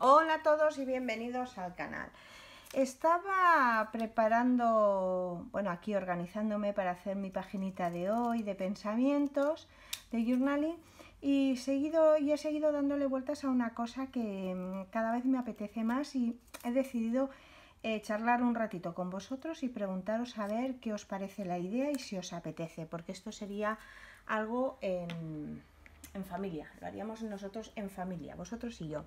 Hola a todos y bienvenidos al canal. Estaba preparando, bueno, aquí organizándome para hacer mi paginita de hoy de pensamientos, de journaling, y, seguido, y he seguido dándole vueltas a una cosa que mm, cada vez me apetece más y he decidido eh, charlar un ratito con vosotros y preguntaros a ver qué os parece la idea y si os apetece, porque esto sería algo en, en familia, lo haríamos nosotros en familia, vosotros y yo.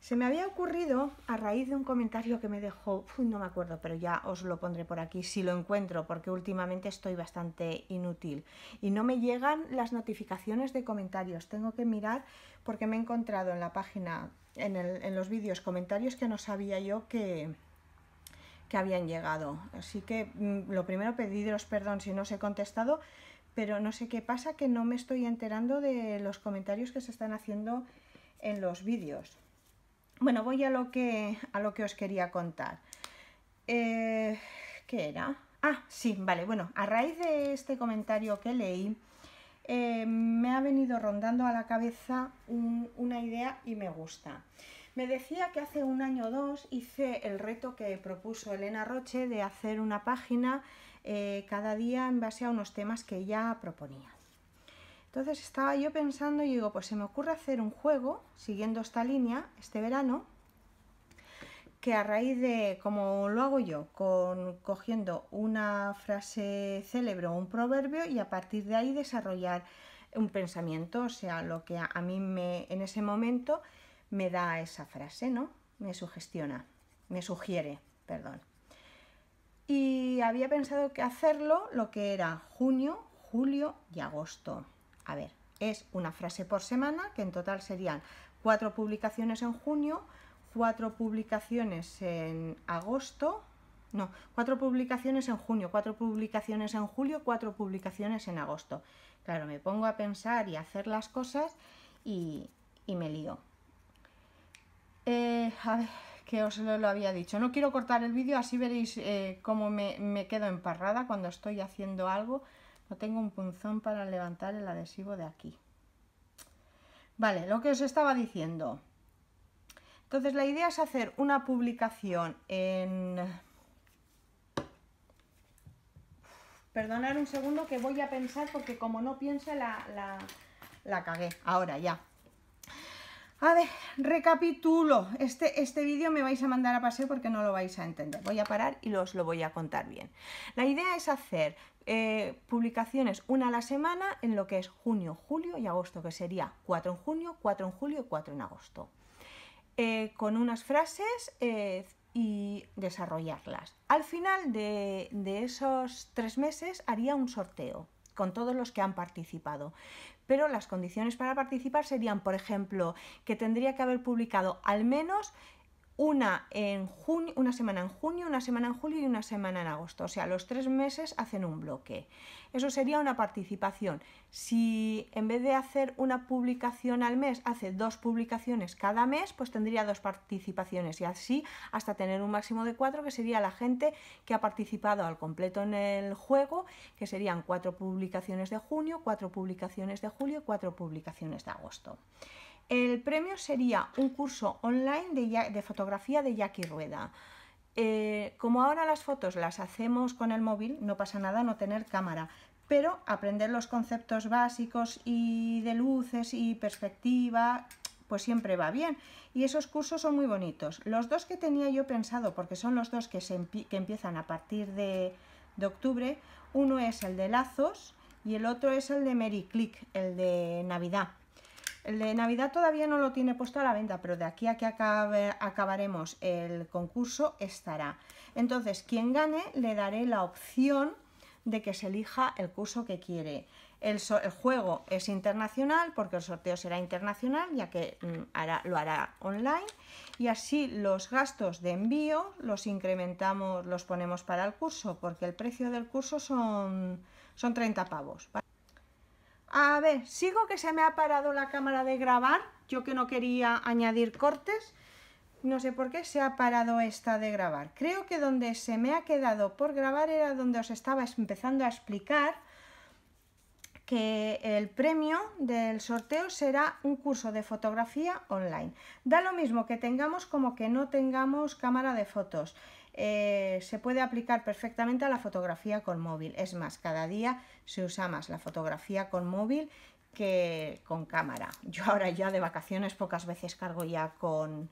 Se me había ocurrido a raíz de un comentario que me dejó, no me acuerdo, pero ya os lo pondré por aquí si lo encuentro, porque últimamente estoy bastante inútil y no me llegan las notificaciones de comentarios. Tengo que mirar porque me he encontrado en la página, en, los vídeos, comentarios que no sabía yo que, que habían llegado. Así que mm, lo primero pediros perdón si no os he contestado, pero no sé qué pasa que no me estoy enterando de los comentarios que se están haciendo en los vídeos. Bueno, voy a lo que, a lo que os quería contar. Eh, ¿Qué era? Ah, sí, vale. Bueno, a raíz de este comentario que leí, eh, me ha venido rondando a la cabeza una idea y me gusta. Me decía que hace un año o dos hice el reto que propuso Elena Roche de hacer una página eh, cada día en base a unos temas que ella proponía. Entonces estaba yo pensando y digo, pues se me ocurre hacer un juego siguiendo esta línea este verano, que a raíz de, como lo hago yo, con, cogiendo una frase célebre o un proverbio y a partir de ahí desarrollar un pensamiento, o sea, lo que a, mí me, en ese momento me da esa frase, ¿no? Me sugestiona, me sugiere, perdón. Y había pensado que hacerlo lo que era junio, julio y agosto. A ver, es una frase por semana, que en total serían cuatro publicaciones en junio, cuatro publicaciones en agosto, no, cuatro publicaciones en junio, cuatro publicaciones en julio, cuatro publicaciones en agosto. Claro, me pongo a pensar y a hacer las cosas y, me lío. Eh, a ver, que os lo, había dicho. No quiero cortar el vídeo, así veréis eh, cómo me, me quedo emparrada cuando estoy haciendo algo. No tengo un punzón para levantar el adhesivo de aquí. Vale, lo que os estaba diciendo. Entonces la idea es hacer una publicación en... Perdonad un segundo que voy a pensar porque como no piense la, la, cagué. Ahora ya. A ver, recapitulo. Este, este vídeo me vais a mandar a paseo porque no lo vais a entender. Voy a parar y os lo voy a contar bien. La idea es hacer eh, publicaciones, una a la semana en lo que es junio, julio y agosto, que sería 4 en junio, 4 en julio y 4 en agosto. Eh, con unas frases eh, y desarrollarlas. Al final de esos tres meses haría un sorteo con todos los que han participado. Pero las condiciones para participar serían, por ejemplo, que tendría que haber publicado al menos una, en junio, una semana en junio, una semana en julio y una semana en agosto. O sea, los tres meses hacen un bloque. Eso sería una participación. Si en vez de hacer una publicación al mes, hace dos publicaciones cada mes, pues tendría dos participaciones y así hasta tener un máximo de cuatro, que sería la gente que ha participado al completo en el juego, que serían cuatro publicaciones de junio, cuatro publicaciones de julio, y cuatro publicaciones de agosto. El premio sería un curso online de, fotografía de Jackie Rueda. Eh, como ahora las fotos las hacemos con el móvil, no pasa nada no tener cámara, pero aprender los conceptos básicos y de luces y perspectiva, pues siempre va bien. Y esos cursos son muy bonitos. Los dos que tenía yo pensado, porque son los dos que, empiezan a partir de, de octubre, uno es el de lazos y el otro es el de Merry Click, el de Navidad. El de Navidad todavía no lo tiene puesto a la venta, pero de aquí a que acabaremos el concurso estará. Entonces, quien gane le daré la opción de que se elija el curso que quiere. El, juego es internacional porque el sorteo será internacional ya que mm, lo hará online y así los gastos de envío los incrementamos, los ponemos para el curso porque el precio del curso son, son 30 pavos. A ver, sigo que se me ha parado la cámara de grabar. Yo que no quería añadir cortes, no sé por qué se ha parado esta de grabar. Creo que donde se me ha quedado por grabar era donde os estaba empezando a explicar que el premio del sorteo será un curso de fotografía online. Da lo mismo que tengamos como que no tengamos cámara de fotos. Eh, se puede aplicar perfectamente a la fotografía con móvil. Es más, cada día se usa más la fotografía con móvil que con cámara. Yo ahora ya de vacaciones pocas veces cargo ya con,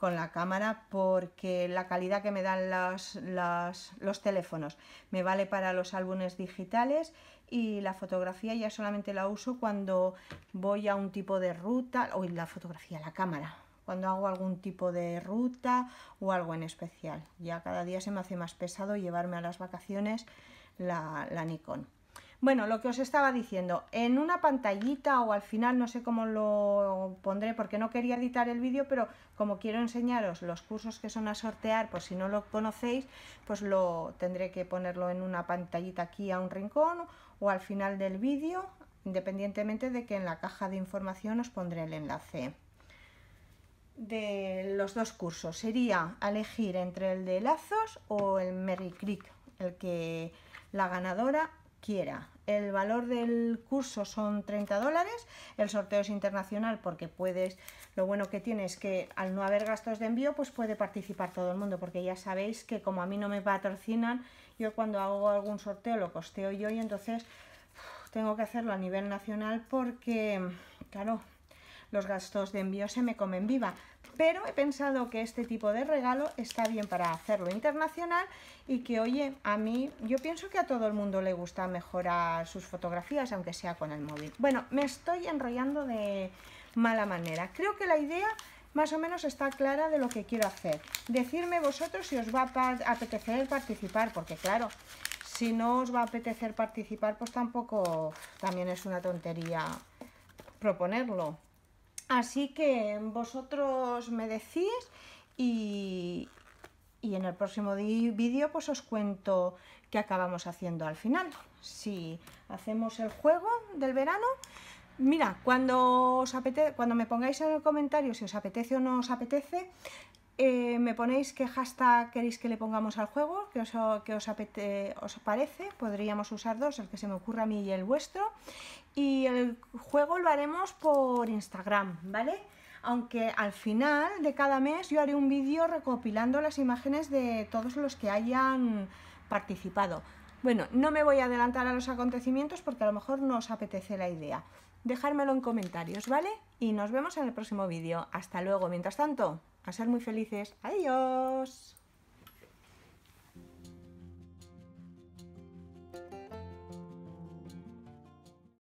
la cámara porque la calidad que me dan los, teléfonos me vale para los álbumes digitales y la fotografía ya solamente la uso cuando voy a un tipo de ruta, o la fotografía, la cámara, cuando hago algún tipo de ruta o algo en especial. Ya cada día se me hace más pesado llevarme a las vacaciones la, Nikon. Bueno, lo que os estaba diciendo, en una pantallita o al final, no sé cómo lo pondré porque no quería editar el vídeo, pero como quiero enseñaros los cursos que son a sortear, pues si no lo conocéis, pues lo tendré que ponerlo en una pantallita aquí a un rincón o al final del vídeo, independientemente de que en la caja de información os pondré el enlace de los dos cursos. Sería elegir entre el de lazos o el Merry Creek, el que la ganadora quiera. El valor del curso son 30 dólares, el sorteo es internacional porque puedes, lo bueno que tiene es que al no haber gastos de envío pues puede participar todo el mundo porque ya sabéis que como a mí no me patrocinan, yo cuando hago algún sorteo lo costeo yo y entonces tengo que hacerlo a nivel nacional porque, claro, los gastos de envío se me comen viva. Pero he pensado que este tipo de regalo está bien para hacerlo internacional y que, oye, a mí, yo pienso que a todo el mundo le gusta mejorar sus fotografías, aunque sea con el móvil. Bueno, me estoy enrollando de mala manera. Creo que la idea más o menos está clara de lo que quiero hacer. decirme vosotros si os va a apetecer participar, porque claro, si no os va a apetecer participar, pues tampoco también es una tontería proponerlo. Así que vosotros me decís y, y en el próximo vídeo pues os cuento qué acabamos haciendo al final. Si hacemos el juego del verano, mira, cuando, os cuando me pongáis en el comentario si os apetece o no os apetece, eh, me ponéis qué hashtag queréis que le pongamos al juego, que os, que os, os parece, podríamos usar dos, el que se me ocurra a mí y el vuestro, y el juego lo haremos por Instagram, ¿vale? Aunque al final de cada mes yo haré un vídeo recopilando las imágenes de todos los que hayan participado. Bueno, no me voy a adelantar a los acontecimientos porque a lo mejor no os apetece la idea. Dejármelo en comentarios, ¿vale? Y nos vemos en el próximo vídeo. Hasta luego. Mientras tanto, a ser muy felices. Adiós.